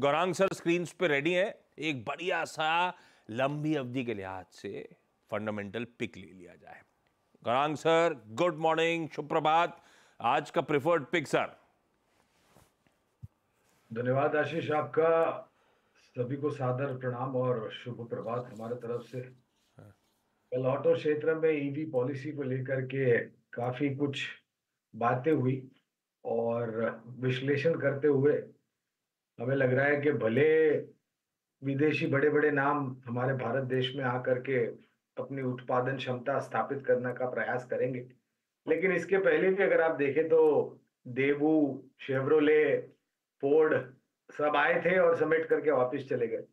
Gaurang sir screen पे ready है एक बढ़िया सा लंबी अवधि के लिहाज से फंडामेंटल पिक ले लिया जाए गौरांग सर गुड मॉर्निंग सुप्रभात आज का प्रिफर्ड पिक सर धन्यवाद आशीष आपका सभी को सादर प्रणाम और शुभ प्रभात हमारे तरफ से हाँ। कल ऑटो क्षेत्र में ईवी e पॉलिसी को लेकर के काफी कुछ बातें हुई और विश्लेषण करते हुए हमें लग रहा है कि भले विदेशी बड़े बड़े नाम हमारे भारत देश में आकर के अपनी उत्पादन क्षमता स्थापित करने का प्रयास करेंगे लेकिन इसके पहले भी अगर आप देखें तो देबू शेवरोले फोर्ड सब आए थे और समेट करके वापस चले गए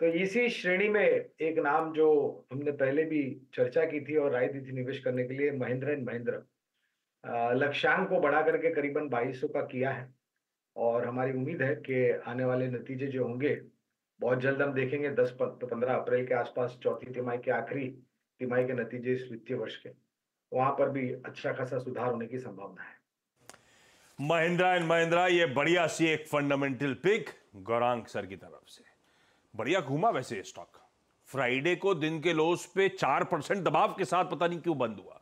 तो इसी श्रेणी में एक नाम जो हमने पहले भी चर्चा की थी और राय दी थी निवेश करने के लिए महिंद्रा एंड महिंद्रा लक्ष्यांक को बढ़ा करके करीबन 2200 का किया है और हमारी उम्मीद है कि आने वाले नतीजे जो होंगे बहुत जल्द हम देखेंगे दस पंद्रह अप्रैल के आसपास चौथी तिमाही के आखिरी तिमाही के नतीजे इस वित्तीय वर्ष के वहां पर भी अच्छा खासा सुधार होने की संभावना है महिंद्रा एंड महिंद्रा ये बढ़िया सी एक फंडामेंटल पिक गौरांग सर की तरफ से बढ़िया घूमा वैसे स्टॉक फ्राइडे को दिन के लोस पे चार परसेंट दबाव के साथ पता नहीं क्यों बंद हुआ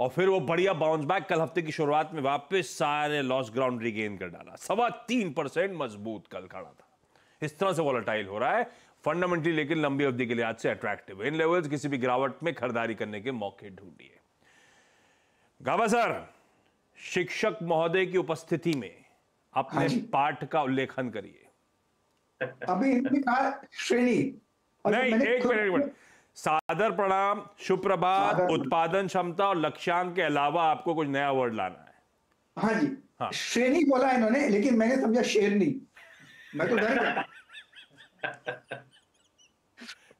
और फिर वो बढ़िया बाउंस बैक कल हफ्ते की शुरुआत में वापस सारे लॉस ग्राउंड रिगेन कर डाला सवा तीन परसेंट मजबूत कल खड़ा था इस तरह से वॉलेटाइल हो रहा है फंडामेंटली लेकिन लंबी अवधि के लिहाज से अट्रैक्टिव इन लेवल्स किसी भी गिरावट में खरीदारी करने के मौके ढूंढिए गाबा सर शिक्षक महोदय की उपस्थिति में अपने हाँ पाठ का उल्लेखन करिए अभी श्रेणी नहीं एक मिनट सादर प्रणाम सुप्रभात उत्पादन क्षमता और लक्ष्यांक के अलावा आपको कुछ नया वर्ड लाना है हाँ जी हाँ। श्रेणी बोला इन्होंने लेकिन मैंने समझा शेरनी मैं तो डर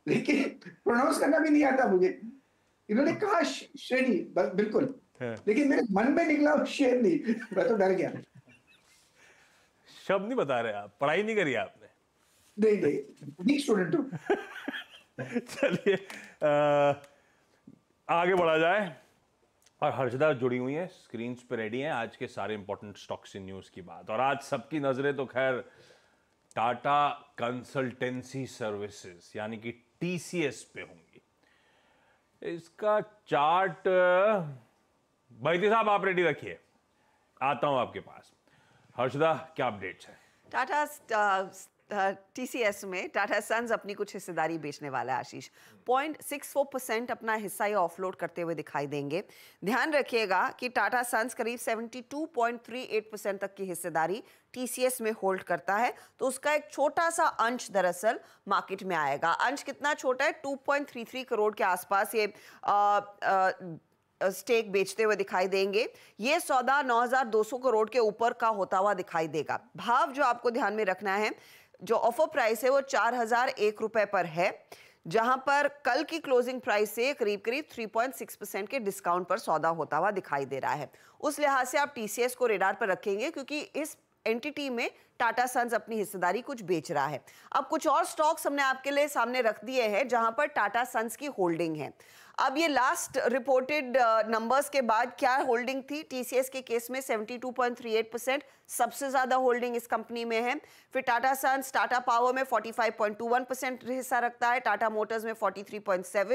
लेकिन प्रोनाउंस करना भी नहीं आता मुझे इन्होंने कहा श्रेणी बिल्कुल हाँ। लेकिन मेरे मन में निकला नहीं मैं तो डर गया शब्द नहीं बता रहे आप पढ़ाई नहीं करी आपने नहीं नहीं स्टूडेंट हूँ चलिए आगे बढ़ा जाए और हर्षदा जुड़ी हुई है स्क्रीन पर रेडी हैं आज के सारे इंपॉर्टेंट स्टॉक्स इन न्यूज़ की बात और आज सबकी नज़रें तो खैर टाटा कंसल्टेंसी सर्विसेज यानी कि टीसीएस पे होंगी इसका चार्ट बैती साहब आप रेडी रखिए आता हूं आपके पास हर्षदा क्या अपडेट्स हैं टाटा टीसीएस में टाटा सन्स अपनी कुछ हिस्सेदारी बेचने वाला है Ashish point six four percent अपना हिस्सा ये ऑफलोड करते हुए दिखाई देंगे ध्यान रखिएगा कि टाटा सन्स करीब seventy two point three eight percent तक की हिस्सेदारी टीसीएस में होल्ड करता है तो उसका एक छोटा सा अंश दरअसल मार्केट में आएगा अंश कितना छोटा है two point three three crore के आसपास ये आ, आ, स्टेक बेचते हुए दिखाई देंगे ये सौदा 9,200 करोड़ के ऊपर का होता हुआ दिखाई देगा भाव जो आपको ध्यान में रखना है जो ऑफर प्राइस है वो चार हजार एक रुपए पर है जहां पर कल की क्लोजिंग प्राइस से करीब करीब 3.6 परसेंट के डिस्काउंट पर सौदा होता हुआ दिखाई दे रहा है उस लिहाज से आप टीसीएस को रेडार पर रखेंगे क्योंकि इस एंटिटी में टाटा सन्स अपनी हिस्सेदारी कुछ बेच रहा है अब कुछ और स्टॉक्स हमने आपके लिए सामने रख दिए हैं जहां पर टाटा सन्स की होल्डिंग है अब ये लास्ट रिपोर्टेड नंबर्स के बाद क्या होल्डिंग थी टीसीएस के केस में 72.38 परसेंट सबसे ज़्यादा होल्डिंग इस कंपनी में है फिर टाटा सन्स टाटा पावर में 45.21 परसेंट हिस्सा रखता है टाटा मोटर्स में 43.7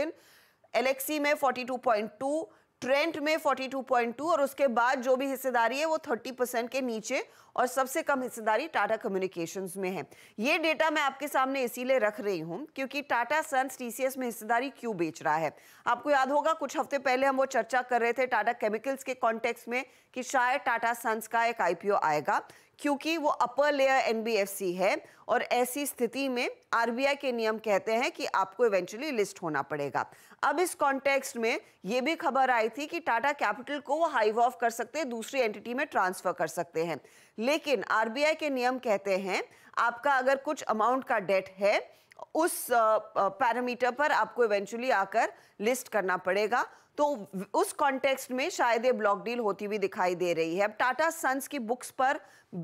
एलेक्सी में 42.2 ट्रेंट में 42.2 और उसके बाद जो भी हिस्सेदारी है वो 30 परसेंट के नीचे और सबसे कम हिस्सेदारी टाटा कम्युनिकेशंस में है ये डेटा मैं आपके सामने इसीलिए रख रही हूँ क्योंकि टाटा सन्स टीसीएस में हिस्सेदारी क्यों बेच रहा है आपको याद होगा कुछ हफ्ते पहले हम वो चर्चा कर रहे थे टाटा केमिकल्स के कॉन्टेक्स में कि शायद टाटा सन्स का एक आईपीओ आएगा क्योंकि वो अपर लेयर एनबीएफसी है और ऐसी स्थिति में आरबीआई के नियम कहते हैं कि आपको इवेंचुअली लिस्ट होना पड़ेगा अब इस कॉन्टेक्स्ट में ये भी खबर आई थी कि टाटा कैपिटल को वो हाइव ऑफ कर सकते हैं दूसरी एंटिटी में ट्रांसफर कर सकते हैं लेकिन आरबीआई के नियम कहते हैं आपका अगर कुछ अमाउंट का डेट है उस पैरामीटर पर आपको इवेंचुअली आकर लिस्ट करना पड़ेगा तो उस कॉन्टेक्स्ट में शायद ये ब्लॉक डील होती हुई दिखाई दे रही है अब टाटा सन्स की बुक्स पर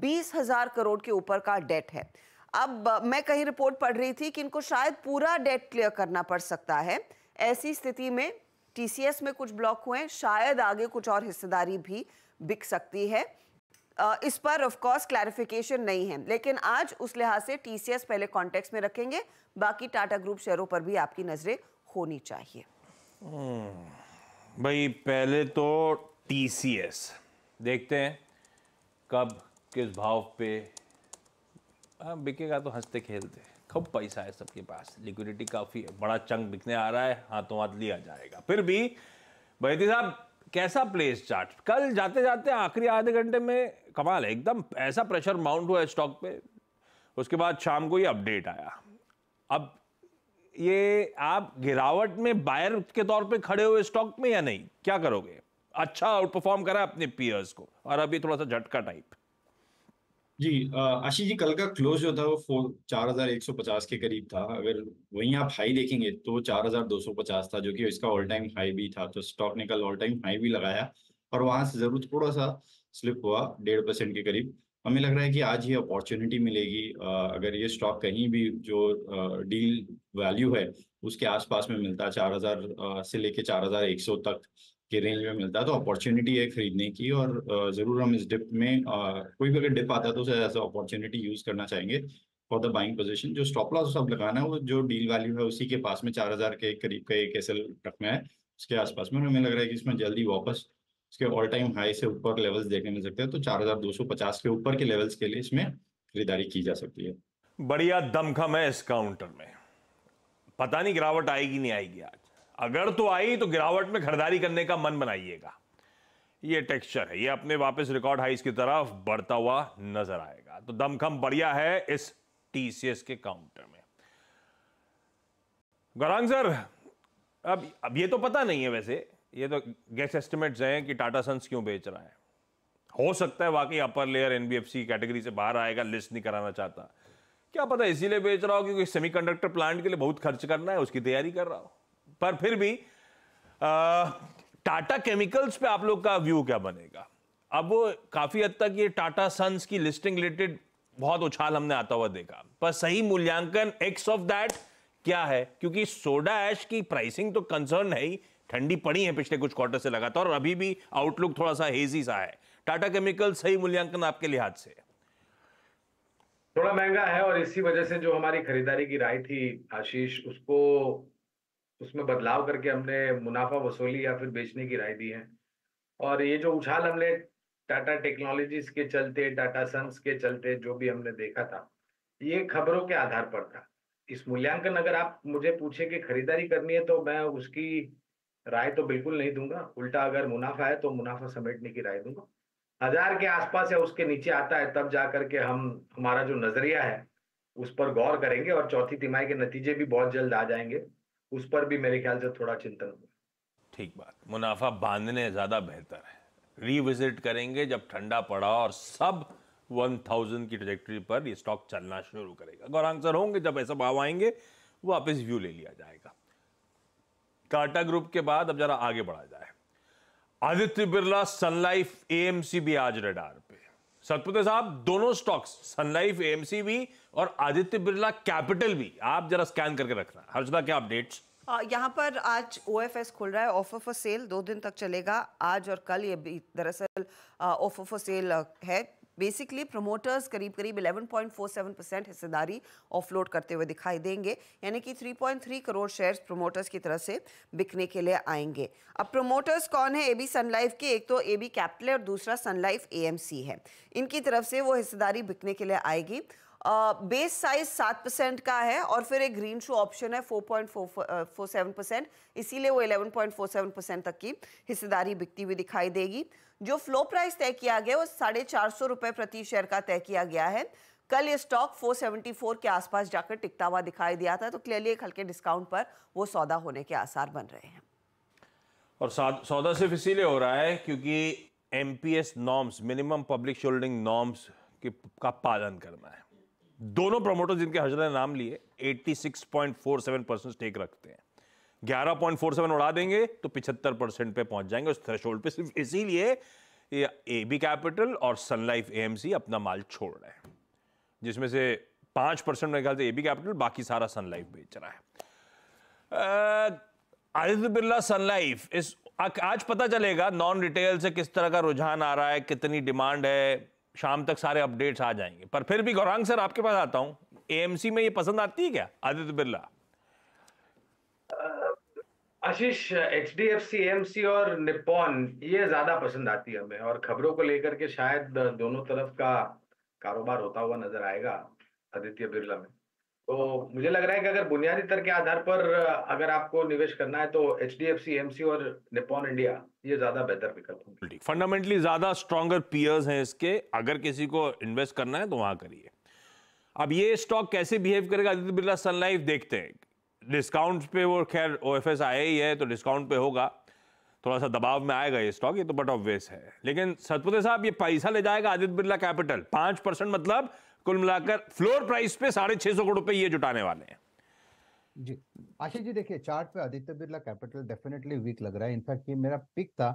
बीस हजार करोड़ के ऊपर का डेट है अब मैं कहीं रिपोर्ट पढ़ रही थी कि इनको शायद पूरा डेट क्लियर करना पड़ सकता है ऐसी स्थिति में टीसीएस में कुछ ब्लॉक हुए शायद आगे कुछ और हिस्सेदारी भी बिक सकती है इस पर ऑफ कोर्स क्लैरिफिकेशन नहीं है लेकिन आज उस लिहाज से टीसीएस पहले कॉन्टेक्स में रखेंगे बाकी टाटा ग्रुप शेयरों पर भी आपकी नज़रें होनी चाहिए hmm. भाई पहले तो एस देखते हैं कब किस भाव पे हाँ बिकेगा तो हंसते खेलते खूब पैसा है सबके पास लिक्विडिटी काफ़ी है बड़ा चंग बिकने आ रहा है हाथों हाथ लिया जाएगा फिर भी बैती साहब कैसा प्लेस चार्ट कल जाते जाते आखिरी आधे घंटे में कमाल है एकदम ऐसा प्रेशर माउंट हुआ स्टॉक पे उसके बाद शाम को ही अपडेट आया अब ये आप गिरावट में बायर के तौर पे खड़े हुए स्टॉक में या नहीं क्या करोगे अच्छा आउट परफॉर्म करा अपने पीयर्स को और अभी थोड़ा सा झटका टाइप जी आशीष जी कल का क्लोज जो था वो फोर चार हजार एक सौ पचास के करीब था अगर वहीं आप हाई देखेंगे तो चार हजार दो सौ पचास था जो कि इसका ऑल टाइम हाई भी था तो स्टॉक ने कल ऑल टाइम हाई भी लगाया और वहां से जरूर थोड़ा सा स्लिप हुआ डेढ़ परसेंट के करीब हमें लग रहा है कि आज ये अपॉर्चुनिटी मिलेगी अगर ये स्टॉक कहीं भी जो डील वैल्यू है उसके आसपास में मिलता है चार हजार से लेके चार हजार एक सौ तक के रेंज में मिलता है तो अपॉर्चुनिटी है खरीदने की और जरूर हम इस डिप में कोई भी अगर डिप आता है तो उसे एज अपॉर्चुनिटी यूज करना चाहेंगे फॉर द बाइंग पोजीशन जो स्टॉप लॉस सब लगाना है वो जो डील वैल्यू है उसी के पास में चार हजार के करीब का एक एसल रखना है उसके आसपास में हमें लग रहा है कि इसमें जल्दी वापस उसके ऑल टाइम हाई से ऊपर लेवल्स देखने मिल सकते हैं तो 4250 के ऊपर के लेवल्स के लिए इसमें खरीदारी की जा सकती है बढ़िया दमखम है इस काउंटर में पता नहीं गिरावट आएगी नहीं आएगी आज अगर तो आई तो गिरावट में खरीदारी करने का मन बनाइएगा ये टेक्सचर है ये अपने वापस रिकॉर्ड हाइस की तरफ बढ़ता हुआ नजर आएगा तो दमखम बढ़िया है इस टीसीएस के काउंटर में गौरांग सर अब अब ये तो पता नहीं है वैसे ये तो गैस एस्टिमेट्स हैं कि टाटा सन्स क्यों बेच रहा है हो सकता है वाकई अपर लेयर एनबीएफसी कैटेगरी से बाहर आएगा लिस्ट नहीं कराना चाहता क्या पता इसीलिए बेच रहा हो क्योंकि सेमी प्लांट के लिए बहुत खर्च करना है उसकी तैयारी कर रहा हो पर फिर भी टाटा केमिकल्स पे आप लोग का व्यू क्या बनेगा अब वो काफी हद तक ये टाटा सन्स की लिस्टिंग रिलेटेड बहुत उछाल हमने आता हुआ देखा पर सही मूल्यांकन एक्स ऑफ दैट क्या है क्योंकि सोडा ऐश की प्राइसिंग तो कंसर्न है ही ठंडी पड़ी है पिछले कुछ क्वार्टर से लगातार और अभी भी आउटलुक थोड़ा सा हेजी सा है टाटा केमिकल सही मूल्यांकन आपके लिहाज से थोड़ा महंगा है और इसी वजह से जो हमारी खरीदारी की राय थी आशीष उसको उसमें बदलाव करके हमने मुनाफा वसूली या फिर बेचने की राय दी है और ये जो उछाल हमने टाटा टेक्नोलॉजीज के चलते टाटा सन्स के चलते जो भी हमने देखा था ये खबरों के आधार पर था इस मूल्यांकन अगर आप मुझे पूछे कि खरीदारी करनी है तो मैं उसकी राय तो बिल्कुल नहीं दूंगा उल्टा अगर मुनाफा है तो मुनाफा समेटने की राय दूंगा हजार के आसपास या उसके नीचे आता है तब जा करके हम हमारा जो नजरिया है उस पर गौर करेंगे और चौथी तिमाही के नतीजे भी बहुत जल्द आ जाएंगे उस पर भी मेरे ख्याल से थोड़ा चिंतन होगा ठीक बात मुनाफा बांधने ज्यादा बेहतर है रिविजिट करेंगे जब ठंडा पड़ा और सब वन थाउजेंड की ट्रेजेक्ट्री पर ये स्टॉक चलना शुरू करेगा गौरांग सर होंगे जब ऐसा भाव आएंगे वापस व्यू ले लिया जाएगा टाटा ग्रुप के बाद अब जरा आगे बढ़ा जाए आदित्य बिरला सनलाइफ एएमसी भी आज रडार पे सतपुते साहब दोनों स्टॉक्स सनलाइफ एएमसी भी और आदित्य बिरला कैपिटल भी आप जरा स्कैन करके रखना हर्षदा क्या अपडेट्स यहाँ पर आज ओ खुल रहा है ऑफर फॉर सेल दो दिन तक चलेगा आज और कल ये दरअसल ऑफर फॉर सेल है बेसिकली प्रमोटर्स करीब करीब 11.47 परसेंट हिस्सेदारी ऑफलोड करते हुए दिखाई देंगे यानी कि 3.3 करोड़ शेयर्स प्रमोटर्स की तरफ से बिकने के लिए आएंगे अब प्रमोटर्स कौन है एबी सनलाइफ के एक तो एबी कैपिटल और दूसरा सनलाइफ एएमसी है इनकी तरफ से वो हिस्सेदारी बिकने के लिए आएगी बेस साइज सात परसेंट का है और फिर एक ग्रीन शू ऑप्शन है four point four seven percent इसीलिए वो eleven point four seven percent तक की हिस्सेदारी बिकती हुई दिखाई देगी जो फ्लो प्राइस तय किया गया वो साढ़े चार सौ रुपये प्रति शेयर का तय किया गया है कल ये स्टॉक 474 के आसपास जाकर टिकता हुआ दिखाई दिया था तो क्लियरली एक हल्के डिस्काउंट पर वो सौदा होने के आसार बन रहे हैं और सौदा सिर्फ इसीलिए हो रहा है क्योंकि M norms minimum public shareholding norms का पालन करना है दोनों प्रमोटर जिनके हजरा ने नाम लिए 86.47 परसेंट स्टेक रखते हैं 11.47 उड़ा देंगे तो 75 परसेंट पे पहुंच जाएंगे उस थ्रेशोल्ड पे सिर्फ इसीलिए ए बी कैपिटल और सनलाइफ एएमसी अपना माल छोड़ रहे हैं जिसमें से पांच परसेंट मेरे ख्याल से ए बी कैपिटल बाकी सारा सनलाइफ बेच रहा है आदित्य बिरला सनलाइफ इस आज पता चलेगा नॉन रिटेल से किस तरह का रुझान आ रहा है कितनी डिमांड है शाम तक सारे अपडेट्स आ जाएंगे पर फिर भी गौरांग सर आपके पास आता हूं एएमसी में ये पसंद आती है क्या Aditya Birla Ashish H D F C M C और निपॉन ये ज्यादा पसंद आती है हमें और खबरों को लेकर के शायद दोनों तरफ का कारोबार होता हुआ नजर आएगा आदित्य बिरला में तो मुझे लग रहा है कि अगर बुनियादी तर के आधार पर अगर आपको निवेश करना है तो H D F C MC और निपॉन इंडिया ये ज्यादा बेहतर विकल्प होंगे फंडामेंटली ज्यादा स्ट्रॉन्गर पियर्स हैं इसके अगर किसी को इन्वेस्ट करना है तो वहां करिए अब ये स्टॉक कैसे बिहेव करेगा आदित्य बिरला सनलाइफ देखते हैं डिस्काउंट पे वो खैर ओ एफ एस आया ही है तो डिस्काउंट पे होगा थोड़ा सा दबाव में आएगा ये स्टॉक ये तो बट ऑब्वियस है लेकिन सतपुते साहब ये पैसा ले जाएगा आदित्य बिरला कैपिटल पांच परसेंट मतलब कुल मिलाकर फ्लोर प्राइस पे साढ़े छह सौ करोड़ रुपए ये जुटाने वाले हैं जी आशीष जी देखिए चार्ट पे Aditya Birla capital definitely weak लग रहा है इनफैक्ट ये मेरा पिक था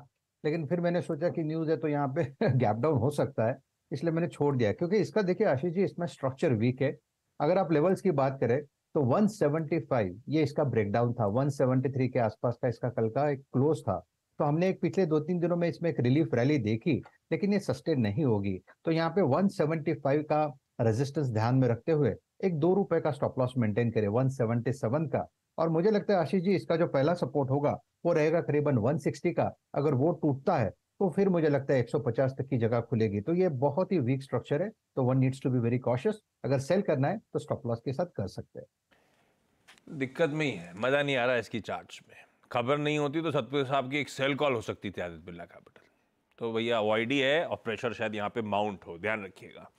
लेकिन फिर मैंने सोचा कि न्यूज है तो यहाँ पे गैप डाउन हो सकता है इसलिए मैंने छोड़ दिया क्योंकि इसका देखिए आशीष जी इसमें स्ट्रक्चर वीक है अगर आप लेवल्स की बात करें तो 175 ये इसका ब्रेकडाउन था 173 के आसपास का इसका कल का एक क्लोज था तो हमने एक पिछले दो तीन दिनों में इसमें एक रिलीफ रैली देखी लेकिन ये सस्टेन नहीं होगी तो यहाँ पे 175 का रेजिस्टेंस ध्यान में रखते हुए एक दो रुपए का स्टॉप लॉस मेंटेन करे वन करें सेवन का और मुझे लगता है आशीष जी इसका जो पहला सपोर्ट होगा वो रहेगा करीबन वन सिक्सटी का अगर वो टूटता है तो फिर मुझे लगता है एक सौ पचास तक की जगह खुलेगी तो ये बहुत ही वीक स्ट्रक्चर है तो one needs to be very cautious अगर सेल करना है तो स्टॉप लॉस के साथ कर सकते हैं दिक्कत में ही है मजा नहीं आ रहा इसकी चार्ज में खबर नहीं होती तो सतपुर साहब की एक सेल कॉल हो सकती थी आदित बिरला कैपिटल तो भैया अवॉइड ही है और प्रेशर शायद यहाँ पे माउंट हो ध्यान रखिएगा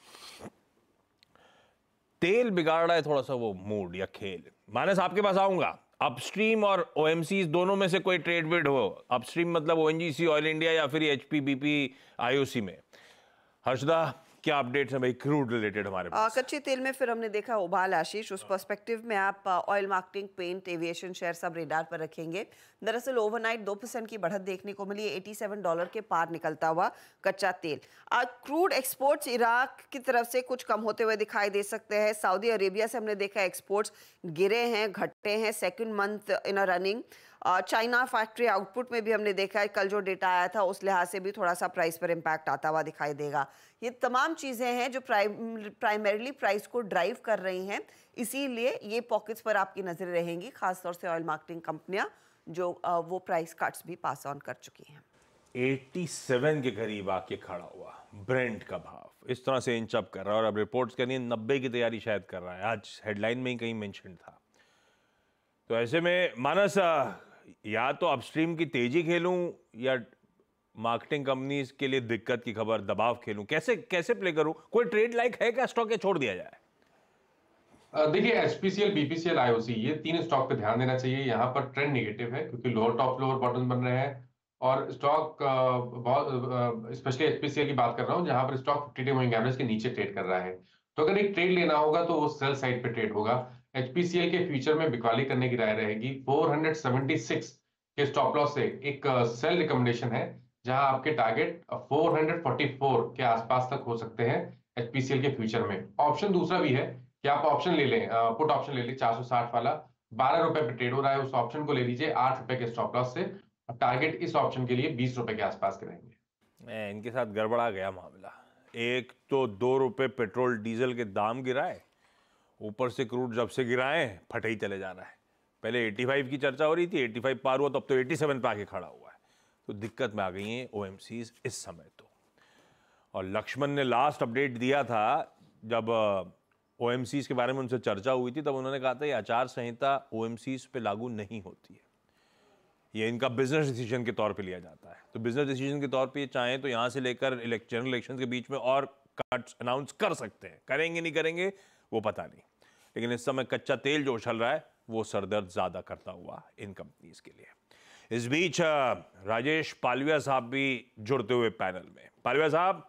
तेल बिगाड़ रहा है थोड़ा सा वो मूड या खेल मानस आपके पास आऊंगा अपस्ट्रीम और ओ दोनों में से कोई ट्रेड वेड हो अपस्ट्रीम मतलब ओ ऑयल इंडिया या फिर एच पी बी पी में हर्षदा क्या अपडेट्स हैं भाई क्रूड रिलेटेड हमारे पास कच्चे तेल में फिर हमने देखा उबाल आशीष उस पर्सपेक्टिव में आप oil marketing paint aviation share सब रेडार पर रखेंगे दरअसल ओवरनाइट दो परसेंट की बढ़त देखने को मिली 87 डॉलर के पार निकलता हुआ कच्चा तेल आज क्रूड एक्सपोर्ट्स इराक की तरफ से कुछ कम होते हुए दिखाई दे सकते हैं सऊदी अरेबिया से हमने देखा एक्सपोर्ट्स गिरे हैं घटे हैं second month in a running China factory output में भी हमने देखा है कल जो डेटा आया था उस लिहाज से भी थोड़ा सा प्राइस पर इम्पैक्ट आता हुआ दिखाई देगा ये तमाम चीज़ें हैं जो प्राइम प्राइमरली प्राइस को ड्राइव कर रही हैं इसीलिए ये पॉकेट्स पर आपकी नज़रें रहेंगी खासतौर से ऑयल मार्केटिंग कंपनियाँ जो वो प्राइस कट्स भी पास ऑन कर चुकी हैं 87 के करीब आके खड़ा हुआ ब्रेंड का भाव इस तरह से इंचअप कर रहा है और अब रिपोर्ट्स के लिए नब्बे की तैयारी शायद कर रहा है आज हेडलाइन में ही कहीं मेंशन था तो ऐसे में मानस या तो अपस्ट्रीम की तेजी खेलूं या मार्केटिंग कंपनीज के लिए दिक्कत की खबर दबाव खेलूं कैसे कैसे प्ले करूं कोई ट्रेड लाइक है क्या स्टॉक या छोड़ दिया जाए देखिए एसपीसीएल बीपीसीएल आईओसी ये तीन स्टॉक पे ध्यान देना चाहिए यहाँ पर ट्रेंड निगेटिव है क्योंकि लोअर टॉप लोअर बॉटम बन रहे हैं और स्टॉक बहुत स्पेशली एसपीसीएल की बात कर रहा हूँ जहां पर stock fifty day moving average के नीचे ट्रेड कर रहा है तो अगर एक ट्रेड लेना होगा तो वो सेल साइड पे ट्रेड होगा एचपीसीएल के फ्यूचर में बिकवाली करने की राय रहेगी 476 के स्टॉप लॉस से एक सेल uh, रिकमेंडेशन है जहां आपके टारगेट 444 के आसपास तक हो सकते हैं एचपीसीएल के फ्यूचर में ऑप्शन दूसरा भी है कि आप ऑप्शन ले लें पुट uh, ऑप्शन ले लें 460 वाला बारह रुपए पे ट्रेड हो रहा है उस ऑप्शन को ले लीजिए आठ रुपए के स्टॉप लॉस से और टारगेट इस ऑप्शन के लिए बीस रुपए के आसपास के रहेंगे इनके साथ गड़बड़ा गया मामला एक तो दो रुपए पेट्रोल डीजल के दाम गिराए ऊपर से क्रूड जब से गिराए फटे ही चले जा रहा है पहले 85 की चर्चा हो रही थी 85 पार हुआ तो अब तो 87 पे आके खड़ा हुआ है तो दिक्कत में आ गई हैं ओ इस समय तो और लक्ष्मण ने लास्ट अपडेट दिया था जब ओ के बारे में उनसे चर्चा हुई थी तब उन्होंने कहा था ये आचार संहिता ओ एम पे लागू नहीं होती है ये इनका बिजनेस डिसीजन के तौर पे लिया जाता है तो बिजनेस डिसीजन के तौर पे ये चाहें तो यहाँ से लेकर जनरल इलेक्शन के बीच में और कट्स अनाउंस कर सकते हैं करेंगे नहीं करेंगे वो पता नहीं लेकिन इस समय कच्चा तेल जो उछल रहा है वो सरदर्द ज़्यादा करता हुआ इन कंपनीज के लिए इस बीच राजेश पालविया साहब भी जुड़ते हुए पैनल में पालविया साहब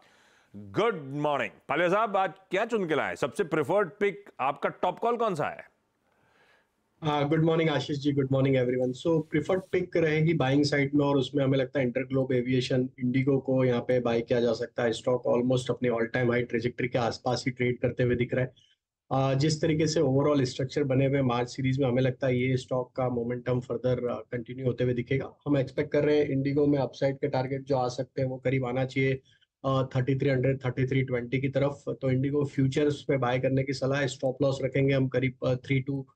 गुड मॉर्निंग पालविया साहब आज क्या चुन के लाए सबसे प्रेफर्ड पिक आपका टॉप कॉल कौन सा है हाँ, good morning Ashish ji good morning everyone so preferred pick रहेगी बाइंग साइड में और उसमें हमें लगता है इंटरग्लोब एविएशन इंडिगो को यहाँ पे बाय किया जा सकता है स्टॉक ऑलमोस्ट अपने ऑल टाइम हाई ट्रेजेक्ट्री के आसपास ही ट्रेड करते हुए दिख रहा है जिस तरीके से ओवरऑल स्ट्रक्चर बने हुए मार्च सीरीज में हमें लगता है ये स्टॉक का मोमेंटम फर्दर कंटिन्यू होते हुए दिखेगा हम एक्सपेक्ट कर रहे हैं इंडिगो में अपसाइड के टारगेट जो आ सकते हैं वो करीब आना चाहिए thirty three hundred thirty three twenty की तरफ तो इंडिगो फ्यूचर्स पे बाय करने की सलाह स्टॉप लॉस रखेंगे हम करीब थ्री टू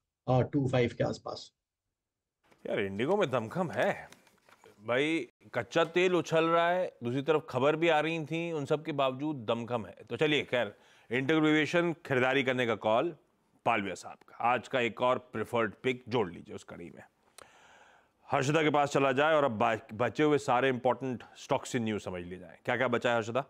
टू फाइव के आसपास यार इंडिगो में दमखम है भाई कच्चा तेल उछल रहा है दूसरी तरफ खबर भी आ रही थी उन सब के बावजूद दमखम है तो चलिए खैर इंटरव्यूशन खरीदारी करने का कॉल पालविया साहब का आज का एक और प्रिफर्ड पिक जोड़ लीजिए उस कड़ी में हर्षदा के पास चला जाए और अब बचे हुए सारे इंपॉर्टेंट स्टॉक्स इन न्यूज समझ लिया जाए क्या क्या बचा है हर्षदा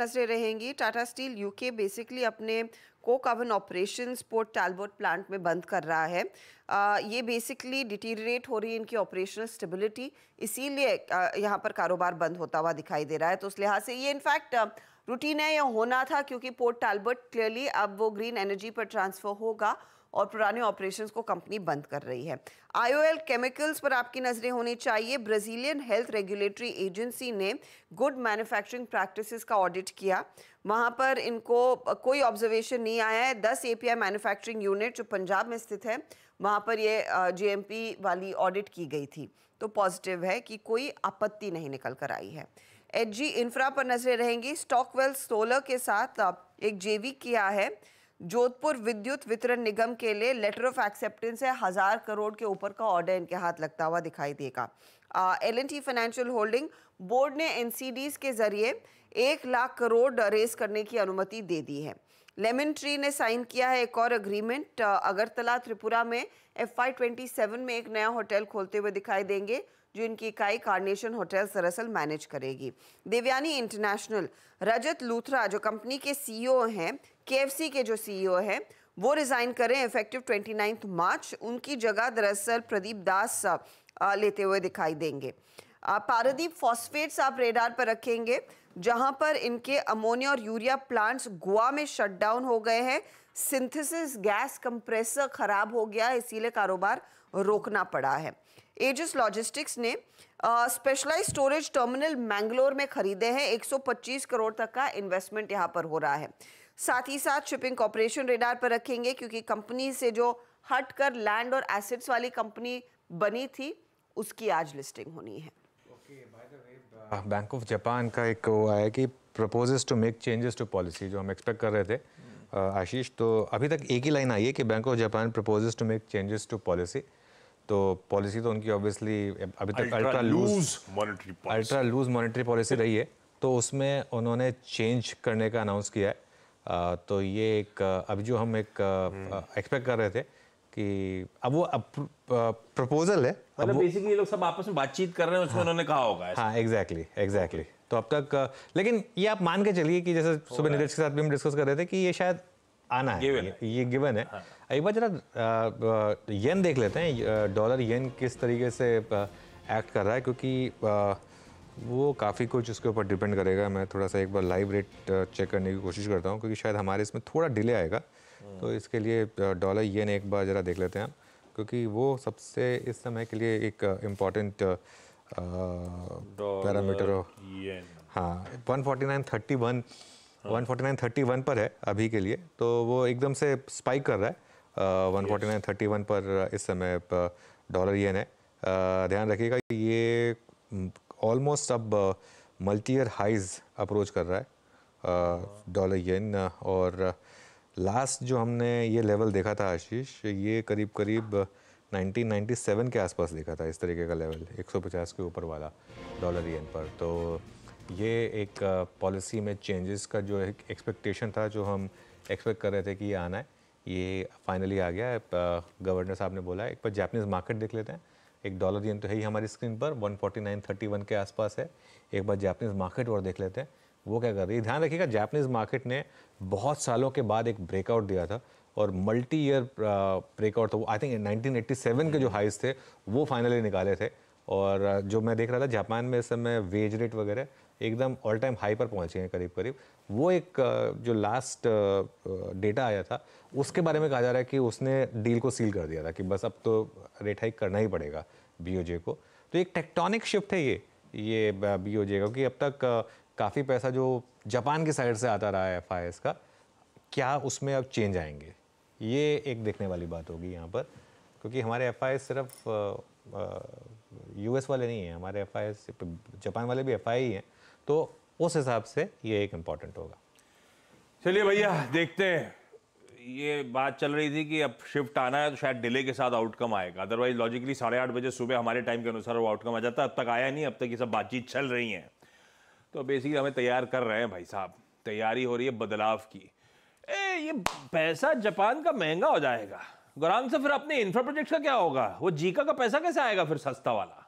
नजरें रहेंगी टाटा स्टील यूके बेसिकली अपने coke oven operation Port Talbot plant में बंद कर रहा है आ, ये बेसिकली डिटीरिएट हो रही है इनकी ऑपरेशनल स्टेबिलिटी इसीलिए यहाँ पर कारोबार बंद होता हुआ दिखाई दे रहा है तो उस लिहाज से ये इनफैक्ट रूटीन है या होना था क्योंकि पोर्ट टालबर्ट क्लियरली अब वो ग्रीन एनर्जी पर ट्रांसफ़र होगा और पुराने ऑपरेशंस को कंपनी बंद कर रही है आईओएल केमिकल्स पर आपकी नज़रें होनी चाहिए ब्राज़ीलियन हेल्थ रेगुलेटरी एजेंसी ने गुड मैन्युफैक्चरिंग प्रैक्टिसेस का ऑडिट किया वहाँ पर इनको कोई ऑब्जर्वेशन नहीं आया है दस एपीआई मैन्युफैक्चरिंग यूनिट जो पंजाब में स्थित है वहाँ पर ये जीएमपी वाली ऑडिट की गई थी तो पॉजिटिव है कि कोई आपत्ति नहीं निकल कर आई है एच इंफ्रा पर नजरें रहेंगी स्टॉकवेल सोलर के साथ एक जेवी किया है जोधपुर विद्युत वितरण निगम के लिए लेटर ऑफ एक्सेप्टेंस है हज़ार करोड़ के ऊपर का ऑर्डर इनके हाथ लगता हुआ दिखाई देगा L N T financial holding board ने एन के जरिए एक लाख करोड़ रेस करने की अनुमति दे दी है लेमन ट्री ने साइन किया है एक और अग्रीमेंट अगरतला त्रिपुरा में एफ आई में एक नया होटल खोलते हुए दिखाई देंगे जो इनकी इकाई कार्नेशन होटल दरअसल मैनेज करेगी देवयानी इंटरनेशनल रजत लूथरा जो कंपनी के सीईओ हैं केएफसी के जो सीईओ हैं वो रिज़ाइन करें इफेक्टिव ट्वेंटी मार्च उनकी जगह दरअसल प्रदीप दास लेते हुए दिखाई देंगे पारदीप फॉस्फेट्स आप रेडार पर रखेंगे जहां पर इनके अमोनिया और यूरिया प्लांट्स गोवा में शटडाउन हो गए हैं सिंथेसिस गैस कंप्रेसर खराब हो गया इसीलिए कारोबार रोकना पड़ा है एजिस लॉजिस्टिक्स ने स्पेशलाइज स्टोरेज टर्मिनल मैंगलोर में खरीदे हैं 125 करोड़ तक का इन्वेस्टमेंट यहां पर हो रहा है साथ ही साथ शिपिंग कॉरपोरेशन रेडार पर रखेंगे क्योंकि कंपनी से जो हट कर लैंड और एसेट्स वाली कंपनी बनी थी उसकी आज लिस्टिंग होनी है बैंक ऑफ जापान का एक वो आया कि proposes to make changes to policy जो हम एक्सपेक्ट कर रहे थे hmm. आशीष तो अभी तक एक ही लाइन आई है कि bank of Japan proposes to make changes to policy तो पॉलिसी तो उनकी ऑब्वियसली अभी तक ultra loose monetary ultra loose monetary policy रही है तो उसमें उन्होंने चेंज करने का अनाउंस किया है तो ये एक अभी जो हम एक एक्सपेक्ट हम्म। कर रहे थे कि अब वो प्रपोजल है मतलब बेसिकली ये लोग सब आपस में बातचीत कर रहे हैं उसमें हाँ। उन्होंने कहा होगा हाँ एग्जैक्टली एग्जैक्टली तो अब तक लेकिन ये आप मान के चलिए कि जैसे सुबह नीरज के साथ भी हम डिस्कस कर रहे थे कि ये शायद आना है ये, गिवन है हाँ। एक बार जरा येन देख लेते हैं डॉलर येन किस तरीके से एक्ट कर रहा है क्योंकि वो काफ़ी कुछ उसके ऊपर डिपेंड करेगा मैं थोड़ा सा एक बार लाइव रेट चेक करने की कोशिश करता हूँ क्योंकि शायद हमारे इसमें थोड़ा डिले आएगा हम्म। तो इसके लिए डॉलर येन एक बार ज़रा देख लेते हैं हम क्योंकि वो सबसे इस समय के लिए एक इम्पॉर्टेंट पैरामीटर हो हाँ one forty nine thirty one one forty nine thirty one पर है अभी के लिए तो वो एकदम से स्पाइक कर रहा है one forty nine thirty one पर इस समय डॉलर येन है ध्यान रखिएगा ये ऑलमोस्ट अब मल्टी ईयर हाइज अप्रोच कर रहा है डॉलर येन और लास्ट जो हमने ये लेवल देखा था आशीष ये करीब करीब 1997 के आसपास देखा था इस तरीके का लेवल 150 के ऊपर वाला डॉलर येन पर तो ये एक पॉलिसी में चेंजेस का जो एक एक्सपेक्टेशन था जो हम एक्सपेक्ट कर रहे थे कि ये आना है ये फाइनली आ गया गवर्नर साहब ने बोला एक बार जापानीज़ मार्केट देख लेते हैं एक डॉलर येन तो है ही हमारी स्क्रीन पर 149.31 के आसपास है एक बार जापानीज़ मार्केट और देख लेते हैं वो क्या कर रही है ध्यान रखिएगा जापानीज़ मार्केट ने बहुत सालों के बाद एक ब्रेकआउट दिया था और मल्टी ईयर ब्रेकआउट था वो आई थिंक 1987 के जो हाइस थे वो फाइनली निकाले थे और जो मैं देख रहा था जापान में इस समय वेज रेट वगैरह एकदम ऑल टाइम हाई पर पहुंचे हैं करीब करीब वो एक जो लास्ट डेटा आया था उसके बारे में कहा जा रहा है कि उसने डील को सील कर दिया था कि बस अब तो रेट हाइक करना ही पड़ेगा बी को तो एक टेक्टोनिक शिफ्ट है ये ये बी का अब तक काफ़ी पैसा जो जापान की साइड से आता रहा है एफ का क्या उसमें अब चेंज आएंगे ये एक देखने वाली बात होगी यहाँ पर क्योंकि हमारे एफ सिर्फ यूएस वाले नहीं हैं हमारे एफ जापान वाले भी एफ ही हैं तो उस हिसाब से ये एक इम्पॉर्टेंट होगा चलिए भैया देखते हैं ये बात चल रही थी कि अब शिफ्ट आना है तो शायद डिले के साथ आउटकम आएगा अदरवाइज लॉजिकली साढ़े आठ बजे सुबह हमारे टाइम के अनुसार वो आउटकम आ जाता है अब तक आया नहीं अब तक ये सब बातचीत चल रही है तो बेसिकली हमें तैयार कर रहे हैं भाई साहब तैयारी हो रही है बदलाव की ए ये पैसा जापान का महंगा हो जाएगा गुरान से फिर अपने इंफ्रा प्रोजेक्ट का क्या होगा वो जीका का पैसा कैसे आएगा फिर सस्ता वाला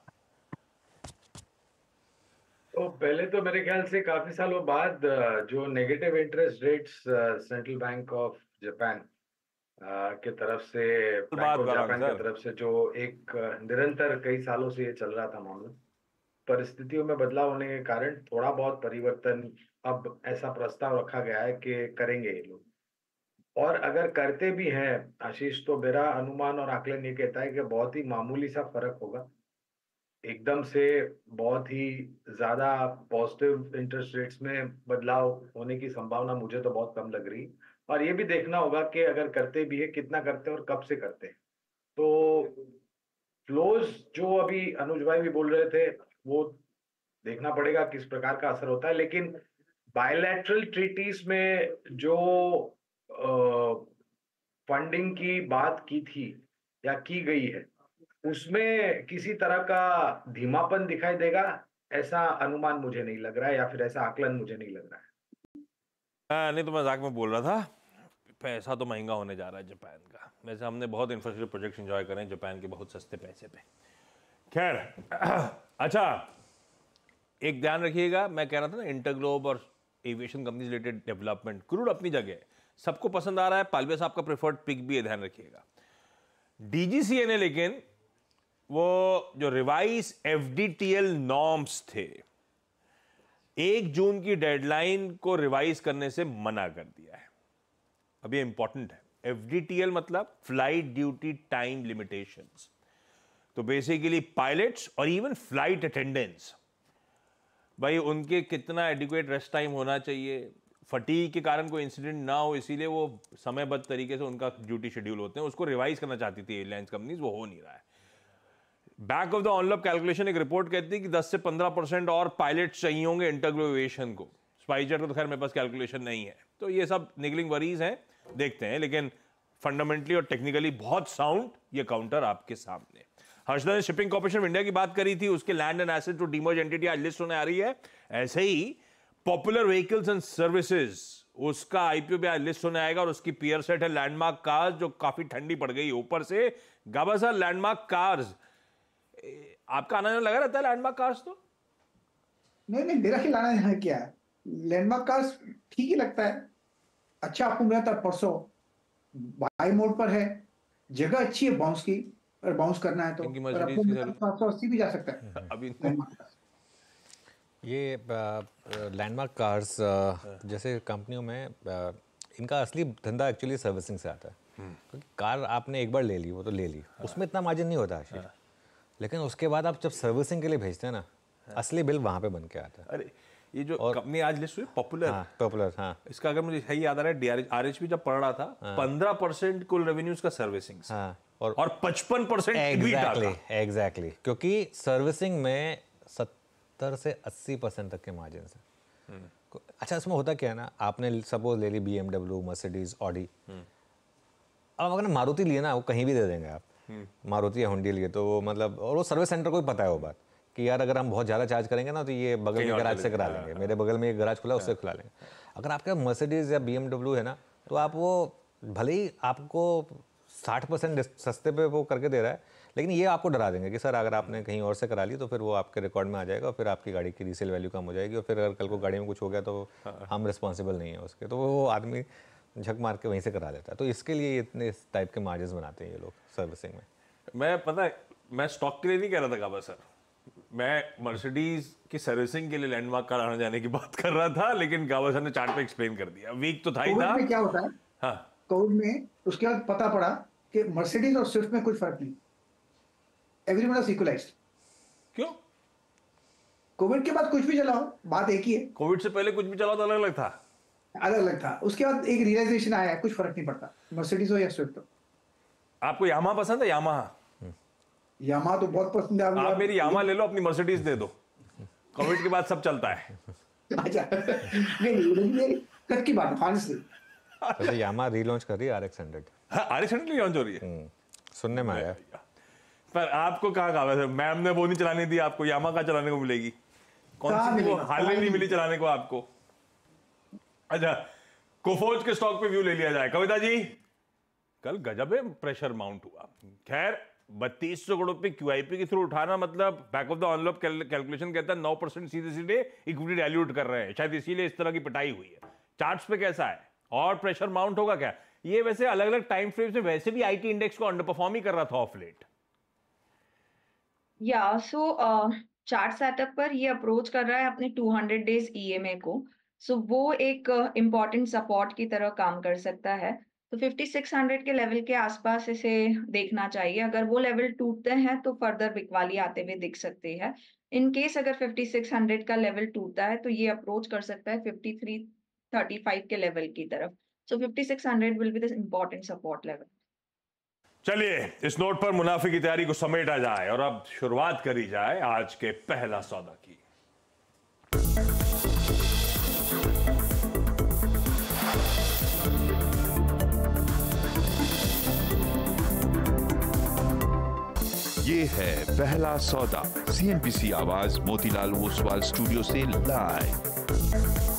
तो पहले तो मेरे ख्याल से काफी सालों बाद जो negative interest rates central bank of Japan के तरफ से बैंक ऑफ जापान की तरफ से जो एक निरंतर कई सालों से ये चल रहा था मामला परिस्थितियों में बदलाव होने के कारण थोड़ा बहुत परिवर्तन अब ऐसा प्रस्ताव रखा गया है कि करेंगे ये लोग और अगर करते भी हैं आशीष तो मेरा अनुमान और आकलन ये कहता है कि बहुत ही मामूली सा फर्क होगा एकदम से बहुत ही ज्यादा पॉजिटिव इंटरेस्ट रेट्स में बदलाव होने की संभावना मुझे तो बहुत कम लग रही और ये भी देखना होगा कि अगर करते भी है कितना करते हैं और कब से करते हैं तो फ्लोज जो अभी अनुज भाई भी बोल रहे थे वो देखना पड़ेगा किस प्रकार का असर होता है लेकिन बायोलैट्रल ट्रीटीज में जो आ, फंडिंग की बात की थी या की गई है उसमें किसी तरह का धीमापन दिखाई देगा ऐसा अनुमान मुझे नहीं लग रहा है या फिर ऐसा आकलन मुझे नहीं लग रहा है आ, नहीं तो मैं जाक में बोल रहा था पैसा तो महंगा होने जा रहा है जापान का वैसे हमने बहुत इंफ्रास्ट्रक्चर प्रोजेक्ट इंजॉय करे जापान के बहुत सस्ते पैसे पे खैर अच्छा एक ध्यान रखिएगा मैं कह रहा था ना इंटरग्लोब और aviation company related development crude अपनी जगह सबको पसंद आ रहा है पालवे साहब का प्रेफर्ड पिक भी है ध्यान रखिएगा डीजीसीए ने लेकिन वो जो रिवाइज एल नॉर्म्स थे एक जून की डेडलाइन को रिवाइज करने से मना कर दिया है अब ये इंपॉर्टेंट है एल मतलब फ्लाइट ड्यूटी टाइम लिमिटेशन तो बेसिकली पायलट्स और इवन फ्लाइट अटेंडेंट्स भाई उनके कितना एडिक्वेट रेस्ट टाइम होना चाहिए फटी के कारण कोई इंसिडेंट ना हो इसीलिए वो समयबद्ध तरीके से उनका ड्यूटी शेड्यूल होते हैं उसको रिवाइज करना चाहती थी एयरलाइंस कंपनीज वो हो नहीं रहा है back of the envelope calculation एक रिपोर्ट कहती है कि 10 से 15 परसेंट और पायलट चाहिए होंगे इंटरग्लोवेशन को स्पाइजर का तो खैर मेरे पास कैलकुलेशन नहीं है तो ये सब निगलिंग वरीज हैं देखते हैं लेकिन फंडामेंटली और टेक्निकली बहुत साउंड ये काउंटर आपके सामने हर्षदा ने शिपिंग कॉर्पोरेशन ऑफ इंडिया की बात करी थी उसके land and asset to demerge entity आज लिस्ट होने आ रही है ऐसे ही पॉपुलर व्हीकल्स एंड सर्विसेज उसका आईपीओ भी आज लिस्ट होने आएगा और उसकी पियर सेट है लैंडमार्क कार्स जो काफी ठंडी पड़ गई ऊपर से गाबा सर लैंडमार्क कार्स आपका आना जाना लगा रहता है लैंडमार्क कार्स तो नहीं नहीं मेरा ही लाना जाना क्या है लैंडमार्क कार्स ठीक ही लगता है अच्छा आपको मिला था परसों बाई मोड पर है जगह अच्छी है बाउंस की और बाउंस करना है तो सात सौ तो अस्सी भी जा सकता है अभी ये लैंडमार्क कार्स जैसे कंपनियों में इनका असली धंधा एक्चुअली सर्विसिंग से आता है हम्म। क्योंकि कार आपने एक बार ले ली वो तो ले ली हाँ। उसमें इतना मार्जिन नहीं होता आशीष हाँ। लेकिन उसके बाद आप जब सर्विसिंग के लिए भेजते हैं ना असली बिल वहाँ पे बन के आता है अरे ये जो और कंपनी आज लिस्ट हुई पॉपुलर हाँ, पॉपुलर हाँ इसका अगर मुझे सही याद आ रहा है आर एच जब पढ़ रहा था हाँ। पंद्रह परसेंट कुल रेवेन्यूज का सर्विसिंग हाँ, और और पचपन परसेंट एग्जैक्टली एग्जैक्टली क्योंकि सर्विसिंग में सत्तर से अस्सी परसेंट तक के मार्जिन है हम्म। अच्छा इसमें होता क्या है ना आपने सपोज ले ली बी एमडब्ल्यू मर्सिडीज ऑडी अब अगर मारुति लिए ना वो कहीं भी दे देंगे आप मारुति या हुंडी लिए तो वो मतलब और वो सर्विस सेंटर को भी पता है वो बात कि यार अगर हम बहुत ज़्यादा चार्ज करेंगे ना तो ये बगल तो में गराज से करा लेंगे मेरे बगल में एक गराज खुला उससे खुला लेंगे अगर आपके मर्सिडीज़ या बी है ना तो आप वो भले ही आपको साठ परसेंट सस्ते पे वो करके दे रहा है लेकिन ये आपको डरा देंगे कि सर अगर आपने कहीं और से करा ली तो फिर वो आपके रिकॉर्ड में आ जाएगा और फिर आपकी गाड़ी की रीसेल वैल्यू कम हो जाएगी और फिर अगर कल को गाड़ी में कुछ हो गया तो हाँ। हम रिस्पॉन्सिबल नहीं है उसके तो वो आदमी झक मार के वहीं से करा लेता है तो इसके लिए इतने इस टाइप के मार्जिन बनाते हैं ये लोग सर्विसिंग में मैं पता है मैं स्टॉक के लिए नहीं कह रहा था काबा सर मैं मर्सिडीज की सर्विसिंग के लिए लैंडमार्क कार आने जाने की बात कर रहा था लेकिन काबा सर ने चार्ट पे एक्सप्लेन कर दिया वीक तो था ही था क्या होता है हाँ कोविड में उसके बाद पता पड़ा कि मर्सिडीज और स्विफ्ट में कुछ फर्क नहीं एवरी वन इक्वलाइज क्यों कोविड के बाद कुछ भी चलाओ बात एक ही है कोविड से पहले कुछ भी चलाओ तो अलग अलग था अलग अलग था उसके बाद एक रियलाइजेशन आया कुछ फर्क नहीं पड़ता मर्सिडीज हो या स्विफ्ट हो आपको यामा पसंद है यामा यामा तो बहुत पसंद है आप मेरी यामा ले लो अपनी मर्सिडीज दे दो कोविड के बाद सब चलता है अच्छा नहीं की बात ऑनेस्टली यामा रीलॉन्च कर रही है आरएक्स आरएक्स लॉन्च हो रही है हम्म, सुनने में आया पर आपको कहा मैम ने वो नहीं चलाने दी आपको यामा का चलाने को मिलेगी कौन सी हाल नहीं मिली चलाने को आपको अच्छा कोफोज के स्टॉक पे व्यू ले लिया जाए कविता जी कल गजब है प्रेशर माउंट हुआ खैर बत्तीस सौ करोड़ रुपए पी के थ्रू उठाना मतलब back of the envelope calculation कहता है नौ परसेंट सीधे सीधे इक्विटी डायल्यूट कर रहे हैं शायद इसीलिए इस तरह की पिटाई हुई है चार्ट पे कैसा है और प्रेशर माउंट होगा क्या ये वैसे अलग अलग टाइम फ्रेम में वैसे भी आईटी इंडेक्स को अंडर परफॉर्म ही कर रहा था ऑफ लेट या सो चार्ट सेटअप पर ये अप्रोच कर रहा है अपने 200 डेज ईएमए को सो so, वो एक इम्पॉर्टेंट सपोर्ट की तरह काम कर सकता है तो 5600 के लेवल के आसपास इसे देखना चाहिए अगर वो लेवल टूटते हैं तो फर्दर बिकवाली आते हुए दिख सकती है इन केस अगर 5600 का लेवल टूटता है तो ये अप्रोच कर सकता है 5335 के लेवल की तरफ so fifty six hundred will be this important support level चलिए इस नोट पर मुनाफे की तैयारी को समेटा जाए और अब शुरुआत करी जाए आज के पहला सौदा की ये है पहला सौदा सी आवाज मोतीलाल ओसवाल स्टूडियो से लाइव